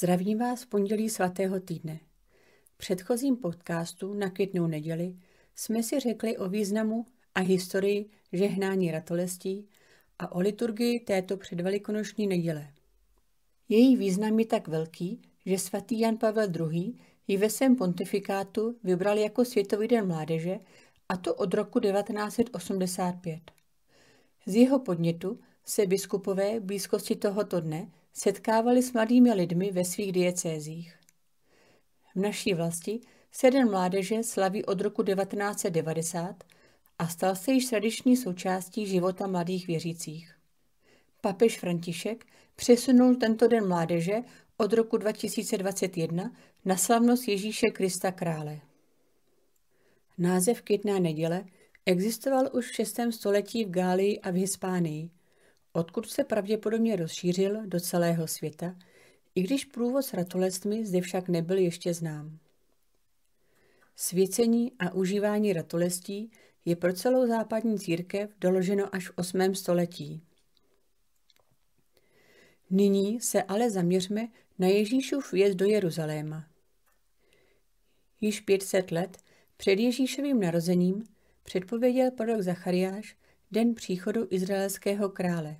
Zdravím vás v pondělí svatého týdne. V předchozím podcastu na květnou neděli jsme si řekli o významu a historii žehnání ratolestí a o liturgii této předvelikonoční neděle. Její význam je tak velký, že svatý Jan Pavel II. ji ve svém pontifikátu vybral jako Světový den mládeže a to od roku 1985. Z jeho podnětu se biskupové v blízkosti tohoto dne setkávali s mladými lidmi ve svých diecézích. V naší vlasti se Den mládeže slaví od roku 1990 a stal se již tradiční součástí života mladých věřících. Papež František přesunul tento Den mládeže od roku 2021 na slavnost Ježíše Krista krále. Název Kytná neděle existoval už v 6. století v Gálii a v Hispánii – odkud se pravděpodobně rozšířil do celého světa, i když průvod s ratolestmi zde však nebyl ještě znám. Svěcení a užívání ratolestí je pro celou západní církev doloženo až v 8. století. Nyní se ale zaměřme na Ježíšův vjezd do Jeruzaléma. Již 500 let před Ježíšovým narozením předpověděl prorok Zachariáš, den příchodu izraelského krále.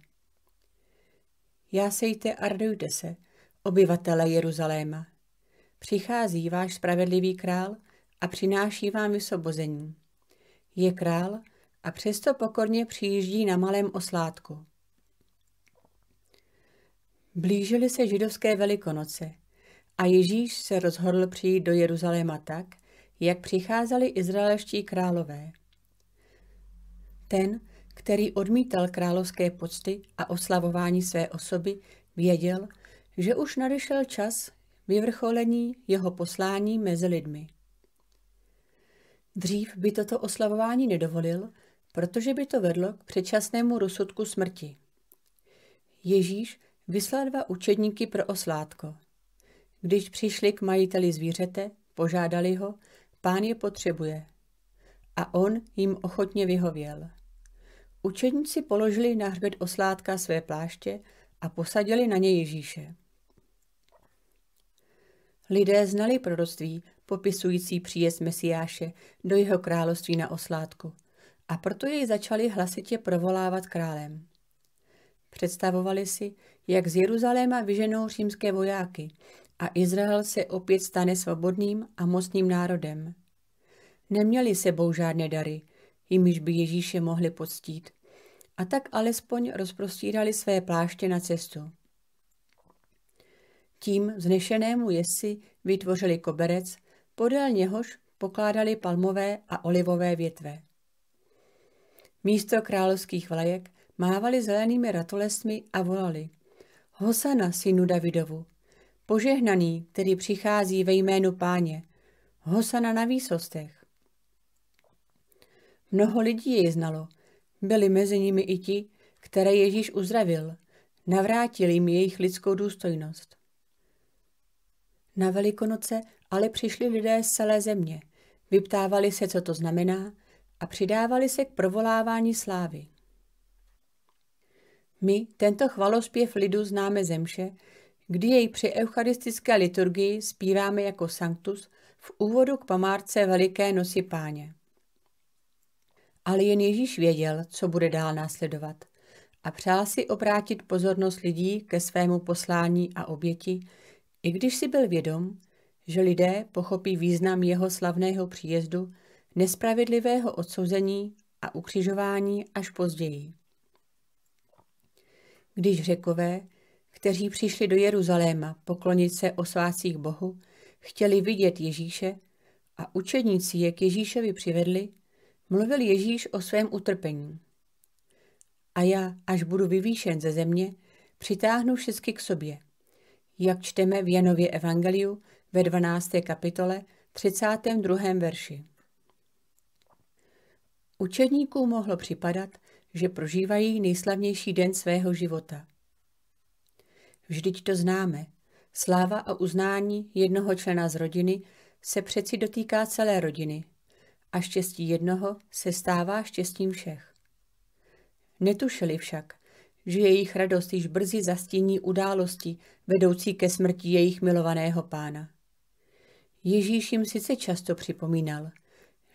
Jásejte a se, obyvatele Jeruzaléma. Přichází váš spravedlivý král a přináší vám vysobození. Je král a přesto pokorně přijíždí na malém oslátku. Blížily se židovské velikonoce a Ježíš se rozhodl přijít do Jeruzaléma tak, jak přicházeli izraelští králové. Ten, který odmítal královské počty a oslavování své osoby, věděl, že už nadešel čas vyvrcholení jeho poslání mezi lidmi. Dřív by toto oslavování nedovolil, protože by to vedlo k předčasnému rozsudku smrti. Ježíš vyslal dva učedníky pro oslátko. Když přišli k majiteli zvířete, požádali ho, pán je potřebuje. A on jim ochotně vyhověl. Učedníci položili na hřbet oslátka své pláště a posadili na ně Ježíše. Lidé znali proroctví, popisující příjezd Mesiáše do jeho království na oslátku a proto jej začali hlasitě provolávat králem. Představovali si, jak z Jeruzaléma vyženou římské vojáky a Izrael se opět stane svobodným a mocným národem. Neměli sebou žádné dary, jimiž by Ježíše mohli poctít. A tak alespoň rozprostírali své pláště na cestu. Tím vznešenému jesi vytvořili koberec, podél něhož pokládali palmové a olivové větve. Místo královských vlajek mávali zelenými ratolestmi a volali Hosana synu Davidovu, požehnaný, který přichází ve jménu páně, Hosana na výsostech. Mnoho lidí jej znalo. Byli mezi nimi i ti, které Ježíš uzdravil. navrátili jim jejich lidskou důstojnost. Na Velikonoce ale přišli lidé z celé země. Vyptávali se, co to znamená, a přidávali se k provolávání slávy. My tento chvalospěv lidu známe zemše, kdy jej při eucharistické liturgii zpíváme jako sanctus v úvodu k památce Veliké nosi páně ale jen Ježíš věděl, co bude dál následovat a přál si obrátit pozornost lidí ke svému poslání a oběti, i když si byl vědom, že lidé pochopí význam jeho slavného příjezdu, nespravedlivého odsouzení a ukřižování až později. Když řekové, kteří přišli do Jeruzaléma poklonit se o svácích Bohu, chtěli vidět Ježíše a učedníci je k Ježíšovi přivedli, mluvil Ježíš o svém utrpení. A já, až budu vyvýšen ze země, přitáhnu všechny k sobě. Jak čteme v Janově Evangeliu ve 12. kapitole 32. verši. Učedníkům mohlo připadat, že prožívají nejslavnější den svého života. Vždyť to známe. Sláva a uznání jednoho člena z rodiny se přeci dotýká celé rodiny, a štěstí jednoho se stává štěstím všech. Netušili však, že jejich radost již brzy zastíní události, vedoucí ke smrti jejich milovaného pána. Ježíš jim sice často připomínal,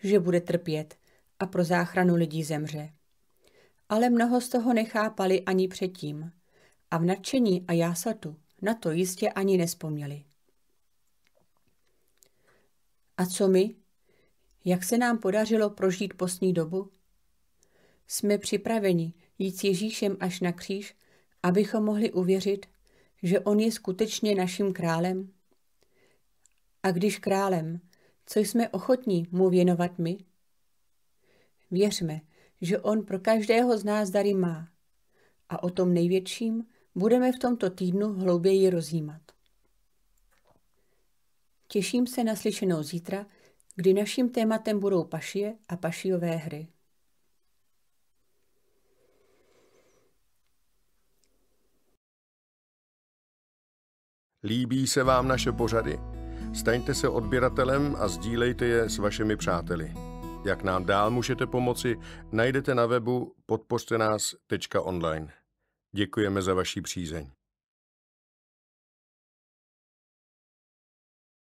že bude trpět a pro záchranu lidí zemře. Ale mnoho z toho nechápali ani předtím a v nadšení a jásatu na to jistě ani nespomněli. A co my, jak se nám podařilo prožít postní dobu? Jsme připraveni jít s Ježíšem až na kříž, abychom mohli uvěřit, že On je skutečně naším králem? A když králem, co jsme ochotní mu věnovat my? Věřme, že On pro každého z nás dary má a o tom největším budeme v tomto týdnu hlouběji rozjímat. Těším se na slyšenou zítra kdy naším tématem budou pašie a pašiové hry. Líbí se vám naše pořady? Staňte se odběratelem a sdílejte je s vašimi přáteli. Jak nám dál můžete pomoci, najdete na webu podpořte nás.online. Děkujeme za vaši přízeň.